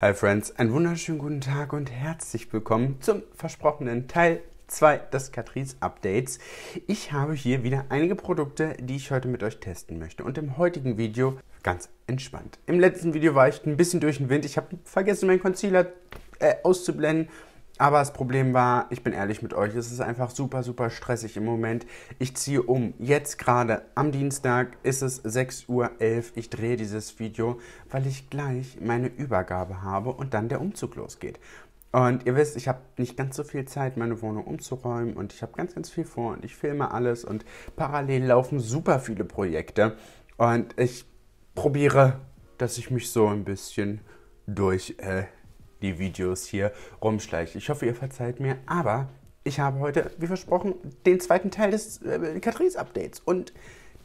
Hi Friends, einen wunderschönen guten Tag und herzlich willkommen zum versprochenen Teil 2 des Catrice Updates. Ich habe hier wieder einige Produkte, die ich heute mit euch testen möchte und im heutigen Video ganz entspannt. Im letzten Video war ich ein bisschen durch den Wind, ich habe vergessen meinen Concealer äh, auszublenden aber das Problem war, ich bin ehrlich mit euch, es ist einfach super, super stressig im Moment. Ich ziehe um. Jetzt gerade am Dienstag ist es 6.11 Uhr. Ich drehe dieses Video, weil ich gleich meine Übergabe habe und dann der Umzug losgeht. Und ihr wisst, ich habe nicht ganz so viel Zeit, meine Wohnung umzuräumen und ich habe ganz, ganz viel vor und ich filme alles und parallel laufen super viele Projekte. Und ich probiere, dass ich mich so ein bisschen durch äh, die Videos hier rumschleicht. Ich hoffe, ihr verzeiht mir, aber ich habe heute, wie versprochen, den zweiten Teil des äh, Catrice Updates und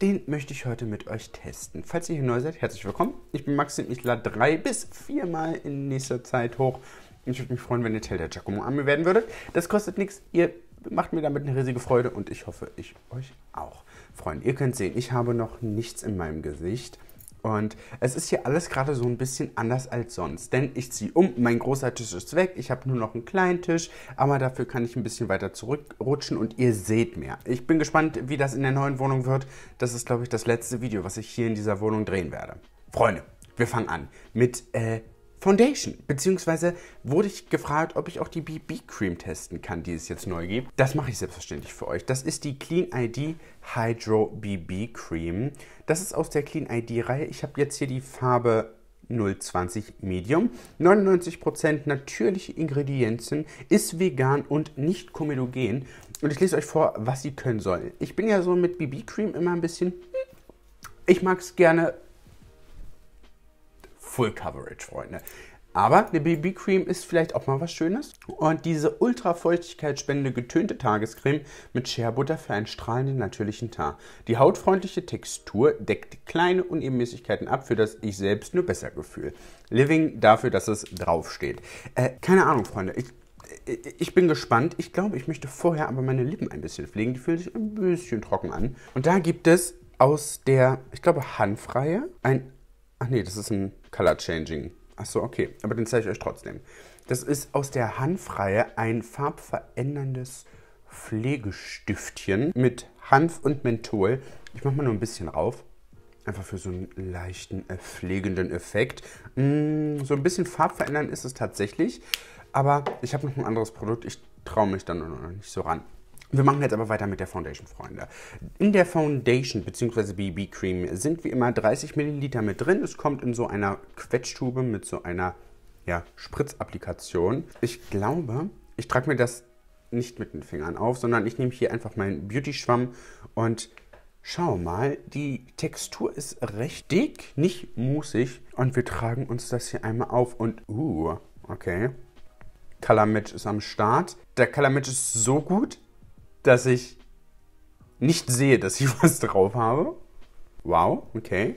den möchte ich heute mit euch testen. Falls ihr hier neu seid, herzlich willkommen. Ich bin Maxim, ich lade drei bis viermal in nächster Zeit hoch. Ich würde mich freuen, wenn ihr Teil der Giacomo Army werden würdet. Das kostet nichts. Ihr macht mir damit eine riesige Freude und ich hoffe, ich euch auch freuen. Ihr könnt sehen, ich habe noch nichts in meinem Gesicht. Und es ist hier alles gerade so ein bisschen anders als sonst. Denn ich ziehe um, mein großer Tisch ist weg, ich habe nur noch einen kleinen Tisch, aber dafür kann ich ein bisschen weiter zurückrutschen und ihr seht mehr. Ich bin gespannt, wie das in der neuen Wohnung wird. Das ist, glaube ich, das letzte Video, was ich hier in dieser Wohnung drehen werde. Freunde, wir fangen an mit äh, Foundation. Beziehungsweise wurde ich gefragt, ob ich auch die BB Cream testen kann, die es jetzt neu gibt. Das mache ich selbstverständlich für euch. Das ist die Clean ID Hydro BB Cream. Das ist aus der Clean ID Reihe. Ich habe jetzt hier die Farbe 020 Medium. 99% natürliche Ingredienzen. ist vegan und nicht komedogen. Und ich lese euch vor, was sie können soll. Ich bin ja so mit BB-Cream immer ein bisschen. Hm, ich mag es gerne Full Coverage, Freunde. Aber eine BB Cream ist vielleicht auch mal was Schönes. Und diese ultrafeuchtigkeitsspende getönte Tagescreme mit Shea Butter für einen strahlenden natürlichen Tar. Die hautfreundliche Textur deckt kleine Unebenmäßigkeiten ab für das ich selbst nur besser Gefühl. Living dafür, dass es draufsteht. Äh, keine Ahnung, Freunde. Ich, äh, ich bin gespannt. Ich glaube, ich möchte vorher aber meine Lippen ein bisschen pflegen. Die fühlen sich ein bisschen trocken an. Und da gibt es aus der, ich glaube, Hanfreihe ein Ach nee, das ist ein Color Changing. Ach so, okay. Aber den zeige ich euch trotzdem. Das ist aus der Hanfreihe ein farbveränderndes Pflegestiftchen mit Hanf und Menthol. Ich mache mal nur ein bisschen rauf. Einfach für so einen leichten, äh, pflegenden Effekt. Mm, so ein bisschen farbverändernd ist es tatsächlich. Aber ich habe noch ein anderes Produkt. Ich traue mich dann noch nicht so ran. Wir machen jetzt aber weiter mit der Foundation, Freunde. In der Foundation bzw. BB Cream sind wie immer 30 Milliliter mit drin. Es kommt in so einer Quetschtube mit so einer ja, Spritzapplikation. Ich glaube, ich trage mir das nicht mit den Fingern auf, sondern ich nehme hier einfach meinen Beauty-Schwamm und schau mal, die Textur ist recht dick, nicht musig. Und wir tragen uns das hier einmal auf und, uh, okay. Color Match ist am Start. Der Color Match ist so gut, dass ich nicht sehe, dass ich was drauf habe. Wow, okay.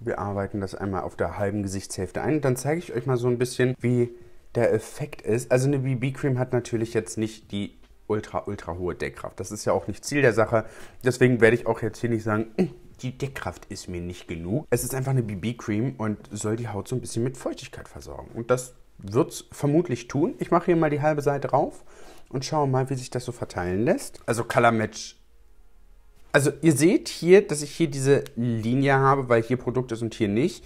Wir arbeiten das einmal auf der halben Gesichtshälfte ein. Dann zeige ich euch mal so ein bisschen, wie der Effekt ist. Also eine BB-Cream hat natürlich jetzt nicht die ultra, ultra hohe Deckkraft. Das ist ja auch nicht Ziel der Sache. Deswegen werde ich auch jetzt hier nicht sagen, hm, die Deckkraft ist mir nicht genug. Es ist einfach eine BB-Cream und soll die Haut so ein bisschen mit Feuchtigkeit versorgen. Und das wird es vermutlich tun. Ich mache hier mal die halbe Seite rauf und schauen mal, wie sich das so verteilen lässt. Also Color Match. Also ihr seht hier, dass ich hier diese Linie habe, weil hier Produkt ist und hier nicht.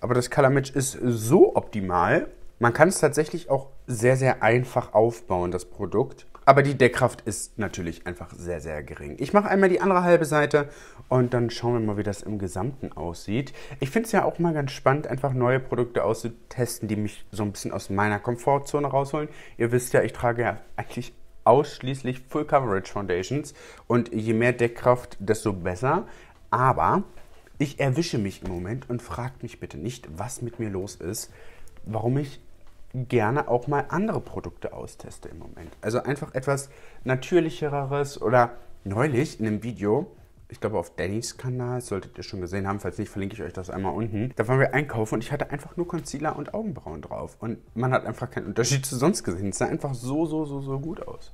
Aber das Color Match ist so optimal. Man kann es tatsächlich auch sehr, sehr einfach aufbauen, das Produkt. Aber die Deckkraft ist natürlich einfach sehr, sehr gering. Ich mache einmal die andere halbe Seite und dann schauen wir mal, wie das im Gesamten aussieht. Ich finde es ja auch mal ganz spannend, einfach neue Produkte auszutesten, die mich so ein bisschen aus meiner Komfortzone rausholen. Ihr wisst ja, ich trage ja eigentlich ausschließlich Full Coverage Foundations und je mehr Deckkraft, desto besser. Aber ich erwische mich im Moment und fragt mich bitte nicht, was mit mir los ist, warum ich gerne auch mal andere Produkte austeste im Moment. Also einfach etwas natürlicheres oder neulich in einem Video, ich glaube auf Dannys Kanal, solltet ihr schon gesehen haben, falls nicht, verlinke ich euch das einmal unten. Da waren wir einkaufen und ich hatte einfach nur Concealer und Augenbrauen drauf und man hat einfach keinen Unterschied zu sonst gesehen. Es sah einfach so, so, so, so gut aus.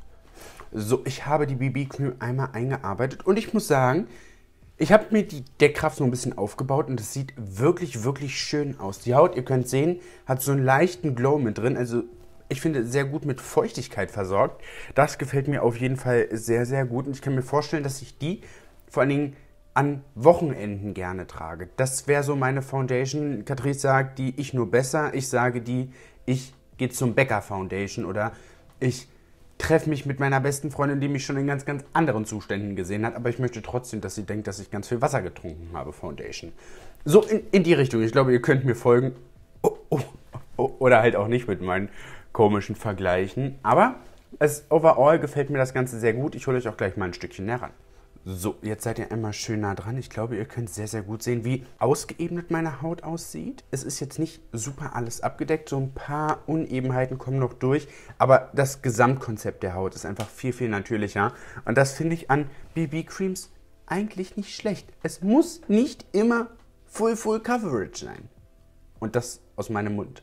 So, ich habe die BB Cream einmal eingearbeitet und ich muss sagen, ich habe mir die Deckkraft so ein bisschen aufgebaut und es sieht wirklich, wirklich schön aus. Die Haut, ihr könnt sehen, hat so einen leichten Glow mit drin. Also ich finde, sehr gut mit Feuchtigkeit versorgt. Das gefällt mir auf jeden Fall sehr, sehr gut. Und ich kann mir vorstellen, dass ich die vor allen Dingen an Wochenenden gerne trage. Das wäre so meine Foundation. Catrice sagt, die ich nur besser. Ich sage die, ich gehe zum Bäcker Foundation oder ich treffe mich mit meiner besten Freundin, die mich schon in ganz, ganz anderen Zuständen gesehen hat, aber ich möchte trotzdem, dass sie denkt, dass ich ganz viel Wasser getrunken habe, Foundation. So in, in die Richtung. Ich glaube, ihr könnt mir folgen. Oh, oh, oh, oder halt auch nicht mit meinen komischen Vergleichen. Aber es, overall gefällt mir das Ganze sehr gut. Ich hole euch auch gleich mal ein Stückchen näher ran. So, jetzt seid ihr einmal schön nah dran. Ich glaube, ihr könnt sehr, sehr gut sehen, wie ausgeebnet meine Haut aussieht. Es ist jetzt nicht super alles abgedeckt. So ein paar Unebenheiten kommen noch durch. Aber das Gesamtkonzept der Haut ist einfach viel, viel natürlicher. Und das finde ich an BB-Creams eigentlich nicht schlecht. Es muss nicht immer Full Full Coverage sein. Und das aus meinem Mund.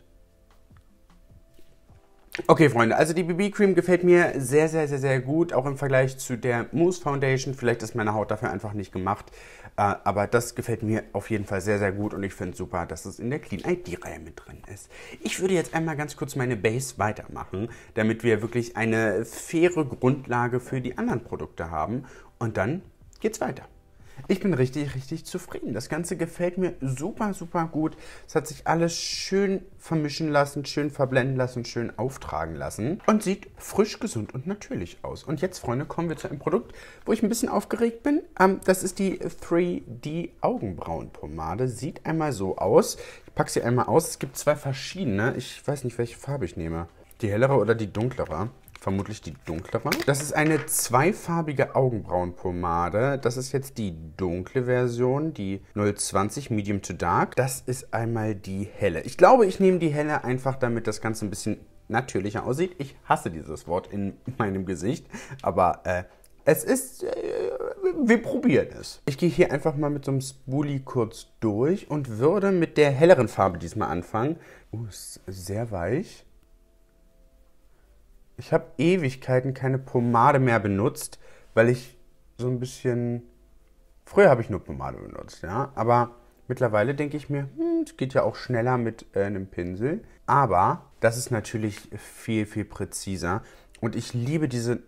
Okay, Freunde, also die BB-Cream gefällt mir sehr, sehr, sehr, sehr gut, auch im Vergleich zu der Mousse Foundation. Vielleicht ist meine Haut dafür einfach nicht gemacht, äh, aber das gefällt mir auf jeden Fall sehr, sehr gut und ich finde es super, dass es in der Clean ID-Reihe mit drin ist. Ich würde jetzt einmal ganz kurz meine Base weitermachen, damit wir wirklich eine faire Grundlage für die anderen Produkte haben und dann geht's weiter. Ich bin richtig, richtig zufrieden. Das Ganze gefällt mir super, super gut. Es hat sich alles schön vermischen lassen, schön verblenden lassen, schön auftragen lassen und sieht frisch, gesund und natürlich aus. Und jetzt, Freunde, kommen wir zu einem Produkt, wo ich ein bisschen aufgeregt bin. Ähm, das ist die 3D Augenbrauenpomade. Sieht einmal so aus. Ich packe sie einmal aus. Es gibt zwei verschiedene. Ich weiß nicht, welche Farbe ich nehme. Die hellere oder die dunklere? vermutlich die dunklere. Das ist eine zweifarbige Augenbrauenpomade. Das ist jetzt die dunkle Version, die 020 Medium to Dark. Das ist einmal die helle. Ich glaube, ich nehme die helle einfach, damit das Ganze ein bisschen natürlicher aussieht. Ich hasse dieses Wort in meinem Gesicht, aber äh, es ist, äh, wir probieren es. Ich gehe hier einfach mal mit so einem Spoolie kurz durch und würde mit der helleren Farbe diesmal anfangen. Uh, ist sehr weich ich habe Ewigkeiten keine Pomade mehr benutzt, weil ich so ein bisschen. Früher habe ich nur Pomade benutzt, ja. Aber mittlerweile denke ich mir, hm, es hm, geht ja auch schneller mit äh, einem Pinsel. Aber das ist natürlich viel, viel präziser. Und ich liebe diese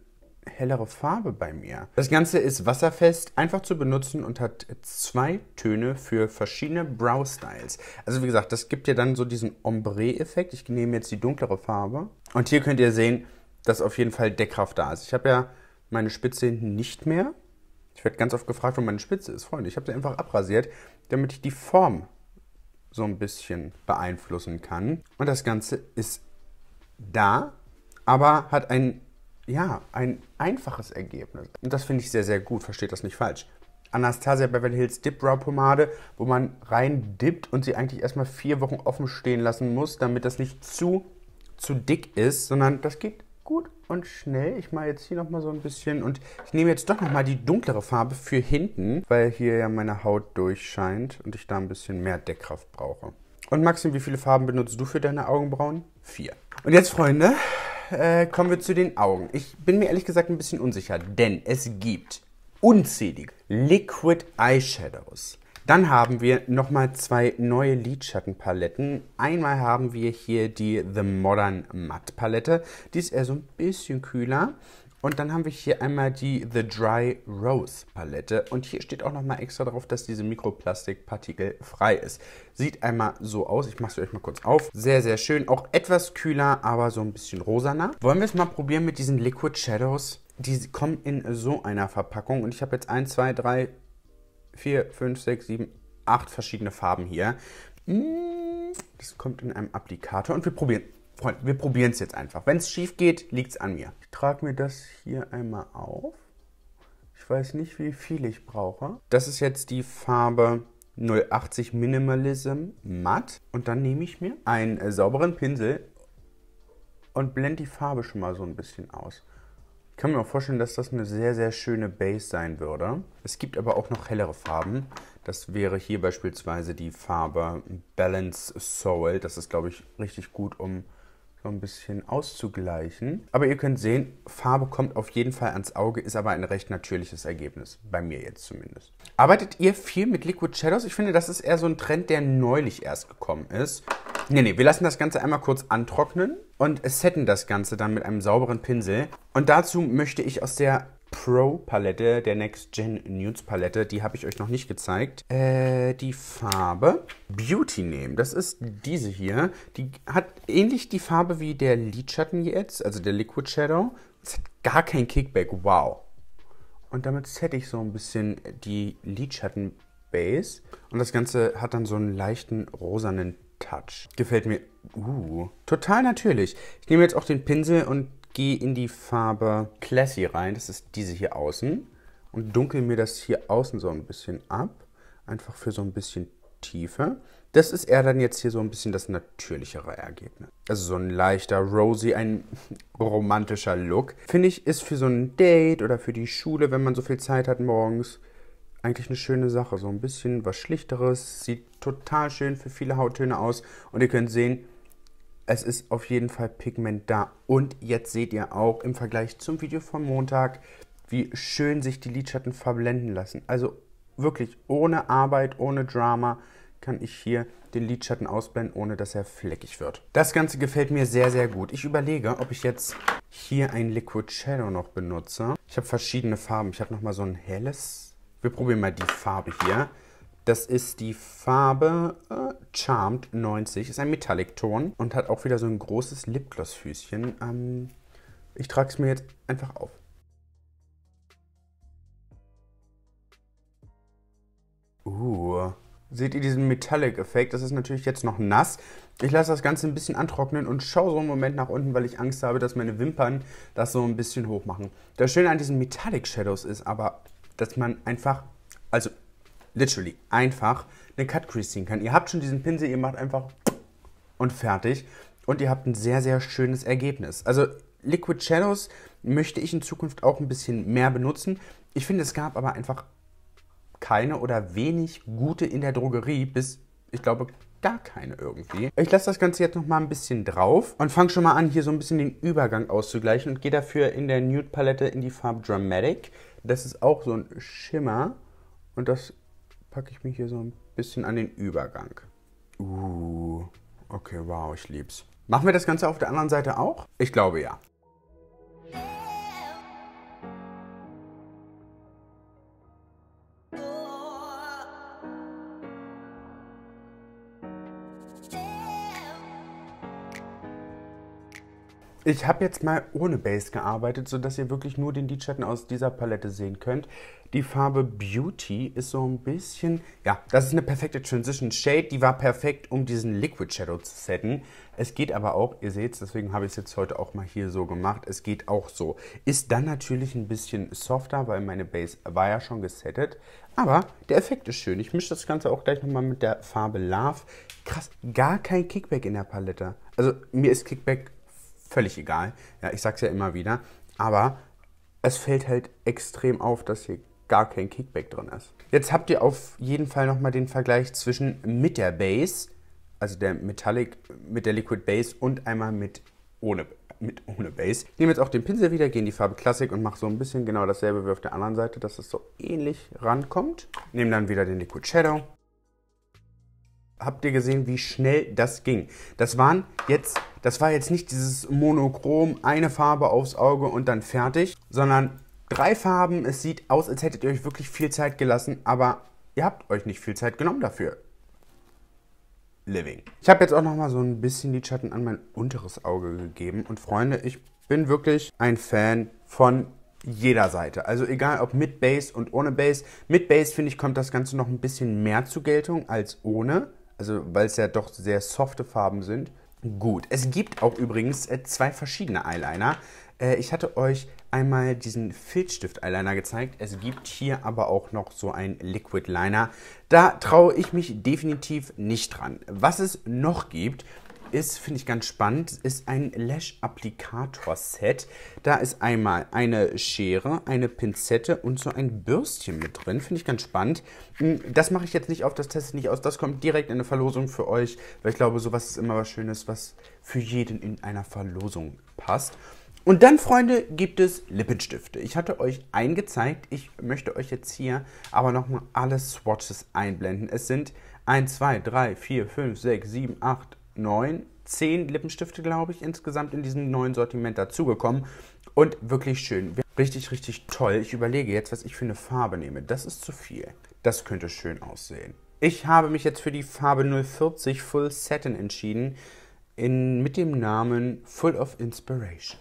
hellere Farbe bei mir. Das Ganze ist wasserfest, einfach zu benutzen und hat zwei Töne für verschiedene Brow-Styles. Also wie gesagt, das gibt ja dann so diesen Ombre-Effekt. Ich nehme jetzt die dunklere Farbe. Und hier könnt ihr sehen, dass auf jeden Fall Deckkraft da ist. Ich habe ja meine Spitze hinten nicht mehr. Ich werde ganz oft gefragt, wo meine Spitze ist. Freunde, ich habe sie einfach abrasiert, damit ich die Form so ein bisschen beeinflussen kann. Und das Ganze ist da, aber hat ein, ja, ein einfaches Ergebnis. Und das finde ich sehr, sehr gut. Versteht das nicht falsch. Anastasia Beverly Hills Dip Brow Pomade, wo man rein dippt und sie eigentlich erstmal vier Wochen offen stehen lassen muss, damit das nicht zu, zu dick ist, sondern das geht gut und schnell. Ich mache jetzt hier nochmal so ein bisschen und ich nehme jetzt doch nochmal die dunklere Farbe für hinten, weil hier ja meine Haut durchscheint und ich da ein bisschen mehr Deckkraft brauche. Und Maxim, wie viele Farben benutzt du für deine Augenbrauen? Vier. Und jetzt, Freunde, äh, kommen wir zu den Augen. Ich bin mir ehrlich gesagt ein bisschen unsicher, denn es gibt unzählige Liquid Eyeshadows. Dann haben wir nochmal zwei neue Lidschattenpaletten. Einmal haben wir hier die The Modern Matte Palette. Die ist eher so ein bisschen kühler. Und dann haben wir hier einmal die The Dry Rose Palette. Und hier steht auch nochmal extra drauf, dass diese Mikroplastikpartikel frei ist. Sieht einmal so aus. Ich mache es euch mal kurz auf. Sehr, sehr schön. Auch etwas kühler, aber so ein bisschen rosaner. Wollen wir es mal probieren mit diesen Liquid Shadows? Die kommen in so einer Verpackung. Und ich habe jetzt 1, 2, 3, 4, 5, 6, 7, 8 verschiedene Farben hier. Hm, das kommt in einem Applikator und wir probieren. Freunde, wir probieren es jetzt einfach. Wenn es schief geht, liegt es an mir. Ich trage mir das hier einmal auf. Ich weiß nicht, wie viel ich brauche. Das ist jetzt die Farbe 080 Minimalism Matt. Und dann nehme ich mir einen äh, sauberen Pinsel und blende die Farbe schon mal so ein bisschen aus. Ich kann mir auch vorstellen, dass das eine sehr, sehr schöne Base sein würde. Es gibt aber auch noch hellere Farben. Das wäre hier beispielsweise die Farbe Balance Soul. Das ist, glaube ich, richtig gut, um so ein bisschen auszugleichen. Aber ihr könnt sehen, Farbe kommt auf jeden Fall ans Auge, ist aber ein recht natürliches Ergebnis. Bei mir jetzt zumindest. Arbeitet ihr viel mit Liquid Shadows? Ich finde, das ist eher so ein Trend, der neulich erst gekommen ist. Nee, nee, wir lassen das Ganze einmal kurz antrocknen und setten das Ganze dann mit einem sauberen Pinsel. Und dazu möchte ich aus der Pro-Palette, der Next Gen Nudes-Palette, die habe ich euch noch nicht gezeigt, äh, die Farbe Beauty nehmen. Das ist diese hier. Die hat ähnlich die Farbe wie der Lidschatten jetzt, also der Liquid Shadow. Es hat gar kein Kickback, wow. Und damit sette ich so ein bisschen die Lidschatten-Base. Und das Ganze hat dann so einen leichten rosanen Touch. Gefällt mir uh, total natürlich. Ich nehme jetzt auch den Pinsel und gehe in die Farbe Classy rein. Das ist diese hier außen. Und dunkel mir das hier außen so ein bisschen ab. Einfach für so ein bisschen Tiefe. Das ist eher dann jetzt hier so ein bisschen das natürlichere Ergebnis. Also so ein leichter, rosy, ein romantischer Look. Finde ich, ist für so ein Date oder für die Schule, wenn man so viel Zeit hat morgens, eigentlich eine schöne Sache. So ein bisschen was Schlichteres, sieht total schön für viele Hauttöne aus. Und ihr könnt sehen, es ist auf jeden Fall Pigment da. Und jetzt seht ihr auch im Vergleich zum Video von Montag, wie schön sich die Lidschatten verblenden lassen. Also wirklich ohne Arbeit, ohne Drama kann ich hier den Lidschatten ausblenden, ohne dass er fleckig wird. Das Ganze gefällt mir sehr, sehr gut. Ich überlege, ob ich jetzt hier ein Liquid Shadow noch benutze. Ich habe verschiedene Farben. Ich habe nochmal so ein helles wir probieren mal die Farbe hier. Das ist die Farbe äh, Charmed 90. Ist ein Metallic-Ton und hat auch wieder so ein großes Lipgloss-Füßchen. Ähm, ich trage es mir jetzt einfach auf. Uh, seht ihr diesen Metallic-Effekt? Das ist natürlich jetzt noch nass. Ich lasse das Ganze ein bisschen antrocknen und schaue so einen Moment nach unten, weil ich Angst habe, dass meine Wimpern das so ein bisschen hoch machen. Das Schöne an diesen Metallic-Shadows ist aber, dass man einfach, also literally einfach eine Cut Crease ziehen kann. Ihr habt schon diesen Pinsel, ihr macht einfach und fertig und ihr habt ein sehr, sehr schönes Ergebnis. Also Liquid Shadows möchte ich in Zukunft auch ein bisschen mehr benutzen. Ich finde, es gab aber einfach keine oder wenig gute in der Drogerie bis, ich glaube, gar keine irgendwie. Ich lasse das Ganze jetzt nochmal ein bisschen drauf und fange schon mal an, hier so ein bisschen den Übergang auszugleichen und gehe dafür in der Nude-Palette in die Farbe Dramatic das ist auch so ein Schimmer und das packe ich mir hier so ein bisschen an den Übergang. Uh, okay, wow, ich lieb's. Machen wir das Ganze auf der anderen Seite auch? Ich glaube ja. Ich habe jetzt mal ohne Base gearbeitet, sodass ihr wirklich nur den Lidschatten aus dieser Palette sehen könnt. Die Farbe Beauty ist so ein bisschen... Ja, das ist eine perfekte Transition Shade. Die war perfekt, um diesen Liquid Shadow zu setten. Es geht aber auch, ihr seht es, deswegen habe ich es jetzt heute auch mal hier so gemacht. Es geht auch so. Ist dann natürlich ein bisschen softer, weil meine Base war ja schon gesettet. Aber der Effekt ist schön. Ich mische das Ganze auch gleich nochmal mit der Farbe Love. Krass, gar kein Kickback in der Palette. Also mir ist Kickback völlig egal. Ja, ich sag's ja immer wieder. Aber es fällt halt extrem auf, dass hier gar kein Kickback drin ist. Jetzt habt ihr auf jeden Fall nochmal den Vergleich zwischen mit der Base, also der Metallic, mit der Liquid Base und einmal mit ohne, mit ohne Base. Ich nehme jetzt auch den Pinsel wieder, gehe in die Farbe Classic und mache so ein bisschen genau dasselbe wie auf der anderen Seite, dass es so ähnlich rankommt. Nehme dann wieder den Liquid Shadow. Habt ihr gesehen, wie schnell das ging? Das waren jetzt das war jetzt nicht dieses Monochrom, eine Farbe aufs Auge und dann fertig, sondern drei Farben. Es sieht aus, als hättet ihr euch wirklich viel Zeit gelassen, aber ihr habt euch nicht viel Zeit genommen dafür. Living. Ich habe jetzt auch nochmal so ein bisschen Lidschatten an mein unteres Auge gegeben. Und Freunde, ich bin wirklich ein Fan von jeder Seite. Also egal ob mit Base und ohne Base. Mit Base, finde ich, kommt das Ganze noch ein bisschen mehr zur Geltung als ohne. Also weil es ja doch sehr softe Farben sind. Gut, es gibt auch übrigens äh, zwei verschiedene Eyeliner. Äh, ich hatte euch einmal diesen Filzstift-Eyeliner gezeigt. Es gibt hier aber auch noch so einen Liquid-Liner. Da traue ich mich definitiv nicht dran. Was es noch gibt, ist, finde ich ganz spannend, ist ein Lash-Applikator-Set. Da ist einmal eine Schere, eine Pinzette und so ein Bürstchen mit drin. Finde ich ganz spannend. Hm, das mache ich jetzt nicht auf, das teste ich nicht aus. Das kommt direkt in eine Verlosung für euch, weil ich glaube, sowas ist immer was Schönes, was für jeden in einer Verlosung passt. Und dann, Freunde, gibt es Lippenstifte. Ich hatte euch eingezeigt. Ich möchte euch jetzt hier aber nochmal alle Swatches einblenden. Es sind 1, 2, 3, 4, 5, 6, 7, 8, neun, zehn Lippenstifte, glaube ich, insgesamt in diesem neuen Sortiment dazugekommen. Und wirklich schön. Richtig, richtig toll. Ich überlege jetzt, was ich für eine Farbe nehme. Das ist zu viel. Das könnte schön aussehen. Ich habe mich jetzt für die Farbe 040 Full Satin entschieden. In, mit dem Namen Full of Inspiration.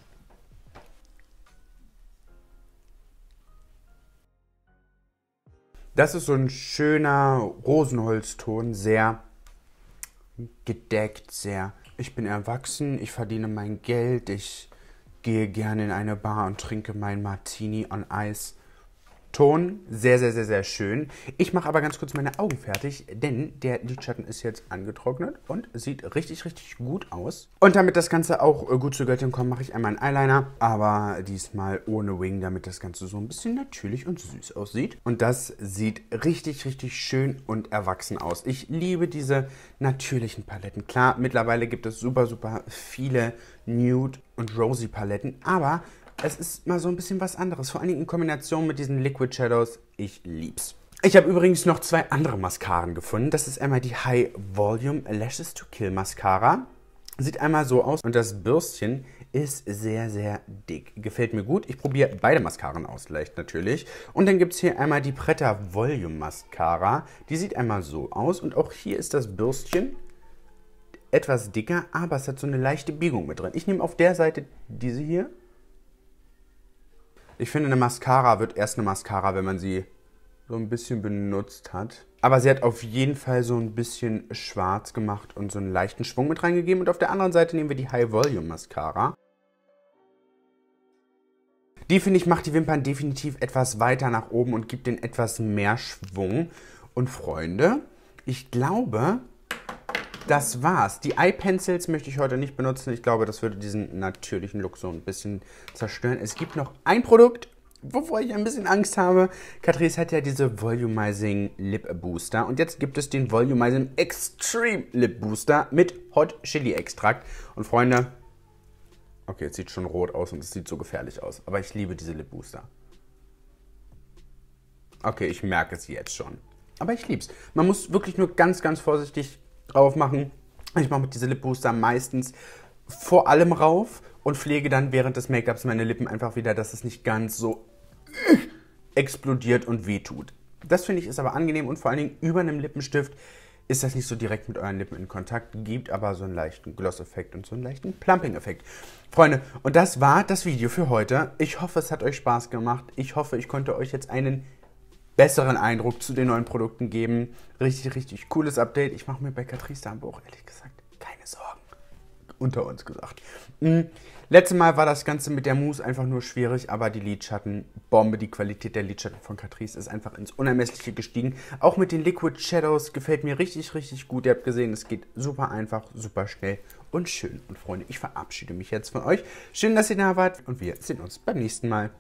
Das ist so ein schöner Rosenholzton, sehr gedeckt sehr. Ich bin erwachsen, ich verdiene mein Geld, ich gehe gerne in eine Bar und trinke mein Martini on Ice Ton sehr, sehr, sehr, sehr schön. Ich mache aber ganz kurz meine Augen fertig, denn der Lidschatten ist jetzt angetrocknet und sieht richtig, richtig gut aus. Und damit das Ganze auch äh, gut zu Göttin kommt, mache ich einmal einen Eyeliner, aber diesmal ohne Wing, damit das Ganze so ein bisschen natürlich und süß aussieht. Und das sieht richtig, richtig schön und erwachsen aus. Ich liebe diese natürlichen Paletten. Klar, mittlerweile gibt es super, super viele Nude- und Rosy-Paletten, aber es ist mal so ein bisschen was anderes. Vor allen Dingen in Kombination mit diesen Liquid Shadows. Ich lieb's. Ich habe übrigens noch zwei andere Mascaren gefunden. Das ist einmal die High Volume Lashes to Kill Mascara. Sieht einmal so aus und das Bürstchen ist sehr, sehr dick. Gefällt mir gut. Ich probiere beide Mascaren aus, leicht natürlich. Und dann gibt es hier einmal die Pretta Volume Mascara. Die sieht einmal so aus und auch hier ist das Bürstchen etwas dicker, aber es hat so eine leichte Biegung mit drin. Ich nehme auf der Seite diese hier ich finde, eine Mascara wird erst eine Mascara, wenn man sie so ein bisschen benutzt hat. Aber sie hat auf jeden Fall so ein bisschen schwarz gemacht und so einen leichten Schwung mit reingegeben. Und auf der anderen Seite nehmen wir die High Volume Mascara. Die, finde ich, macht die Wimpern definitiv etwas weiter nach oben und gibt denen etwas mehr Schwung. Und Freunde, ich glaube, das war's. Die Eye-Pencils möchte ich heute nicht benutzen. Ich glaube, das würde diesen natürlichen Look so ein bisschen zerstören. Es gibt noch ein Produkt, wovor ich ein bisschen Angst habe. Catrice hat ja diese Volumizing Lip Booster und jetzt gibt es den Volumizing Extreme Lip Booster mit Hot Chili Extrakt. Und Freunde, okay, jetzt sieht schon rot aus und es sieht so gefährlich aus, aber ich liebe diese Lip Booster. Okay, ich merke es jetzt schon. Aber ich lieb's. Man muss wirklich nur ganz, ganz vorsichtig drauf machen. Ich mache diese Lip Booster meistens vor allem rauf und pflege dann während des Make-ups meine Lippen einfach wieder, dass es nicht ganz so explodiert und wehtut. Das finde ich ist aber angenehm und vor allen Dingen über einem Lippenstift ist das nicht so direkt mit euren Lippen in Kontakt, gibt aber so einen leichten Gloss-Effekt und so einen leichten Plumping-Effekt. Freunde, und das war das Video für heute. Ich hoffe, es hat euch Spaß gemacht. Ich hoffe, ich konnte euch jetzt einen besseren Eindruck zu den neuen Produkten geben. Richtig, richtig cooles Update. Ich mache mir bei Catrice da aber auch ehrlich gesagt keine Sorgen. Unter uns gesagt. Mhm. Letztes Mal war das Ganze mit der Mousse einfach nur schwierig, aber die Lidschattenbombe, die Qualität der Lidschatten von Catrice ist einfach ins Unermessliche gestiegen. Auch mit den Liquid Shadows gefällt mir richtig, richtig gut. Ihr habt gesehen, es geht super einfach, super schnell und schön. Und Freunde, ich verabschiede mich jetzt von euch. Schön, dass ihr da wart und wir sehen uns beim nächsten Mal.